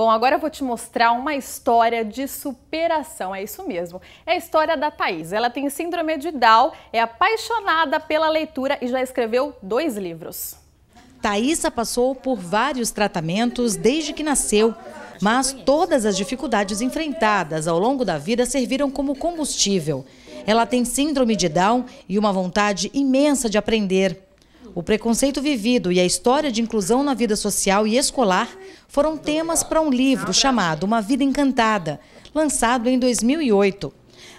Bom, agora eu vou te mostrar uma história de superação, é isso mesmo. É a história da Thaís. Ela tem síndrome de Down, é apaixonada pela leitura e já escreveu dois livros. Thaisa passou por vários tratamentos desde que nasceu, mas todas as dificuldades enfrentadas ao longo da vida serviram como combustível. Ela tem síndrome de Down e uma vontade imensa de aprender. O preconceito vivido e a história de inclusão na vida social e escolar foram temas para um livro chamado Uma Vida Encantada, lançado em 2008.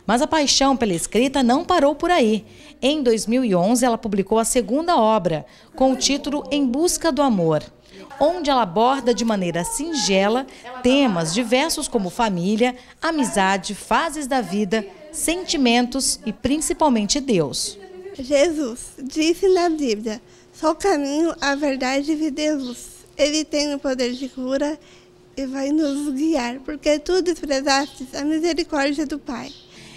Mas a paixão pela escrita não parou por aí. Em 2011, ela publicou a segunda obra, com o título Em Busca do Amor, onde ela aborda de maneira singela temas diversos como família, amizade, fases da vida, sentimentos e principalmente Deus. Jesus disse na Bíblia: só o caminho, a verdade e vida luz. Ele tem o poder de cura e vai nos guiar, porque tu desprezastes a misericórdia do Pai.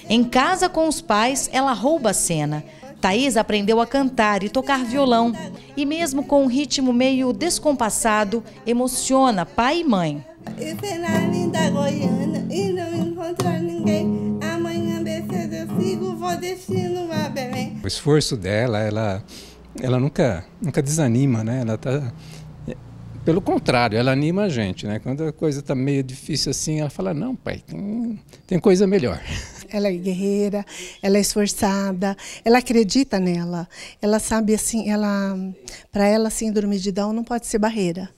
Em casa com os pais, ela rouba a cena. Thaís aprendeu a cantar e tocar violão. E mesmo com um ritmo meio descompassado, emociona pai e mãe. Isso é linda Goiânia. esforço dela, ela, ela nunca, nunca desanima, né? Ela tá, pelo contrário, ela anima a gente, né? Quando a coisa está meio difícil assim, ela fala, não, pai, tem, tem coisa melhor. Ela é guerreira, ela é esforçada, ela acredita nela. Ela sabe assim, ela para ela síndrome de Down não pode ser barreira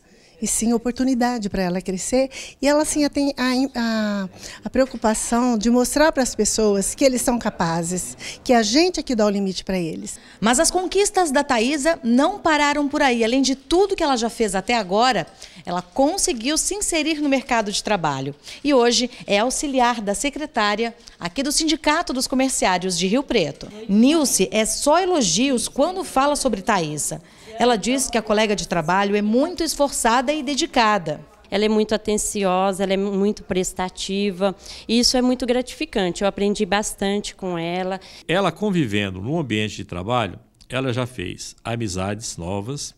e sim oportunidade para ela crescer. E ela sim tem a, a, a preocupação de mostrar para as pessoas que eles são capazes, que a gente é que dá o limite para eles. Mas as conquistas da Thaisa não pararam por aí. Além de tudo que ela já fez até agora, ela conseguiu se inserir no mercado de trabalho. E hoje é auxiliar da secretária aqui do Sindicato dos Comerciários de Rio Preto. Nilce é só elogios quando fala sobre Thaisa. Ela diz que a colega de trabalho é muito esforçada e dedicada ela é muito atenciosa, ela é muito prestativa, e isso é muito gratificante. Eu aprendi bastante com ela. Ela convivendo num ambiente de trabalho, ela já fez amizades novas,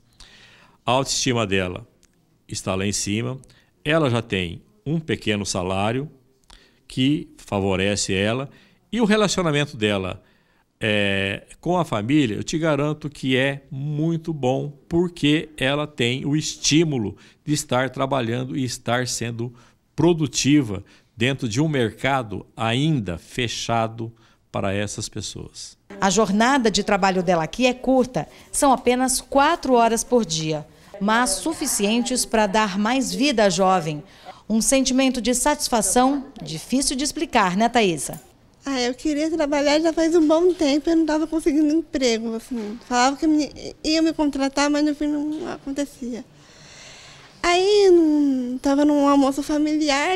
a autoestima dela está lá em cima, ela já tem um pequeno salário que favorece ela e o relacionamento dela é, com a família, eu te garanto que é muito bom, porque ela tem o estímulo de estar trabalhando e estar sendo produtiva dentro de um mercado ainda fechado para essas pessoas. A jornada de trabalho dela aqui é curta, são apenas quatro horas por dia, mas suficientes para dar mais vida à jovem. Um sentimento de satisfação difícil de explicar, né, Thaisa? Ah, eu queria trabalhar já faz um bom tempo, eu não estava conseguindo emprego, assim. Falava que me, ia me contratar, mas no fim não acontecia. Aí estava num almoço familiar,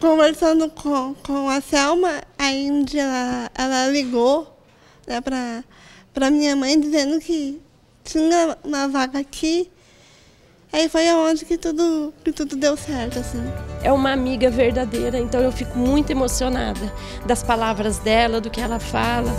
conversando com, com a Selma, aí um dia ela, ela ligou né, para minha mãe dizendo que tinha uma vaga aqui Aí foi aonde que tudo, que tudo deu certo, assim. É uma amiga verdadeira, então eu fico muito emocionada das palavras dela, do que ela fala.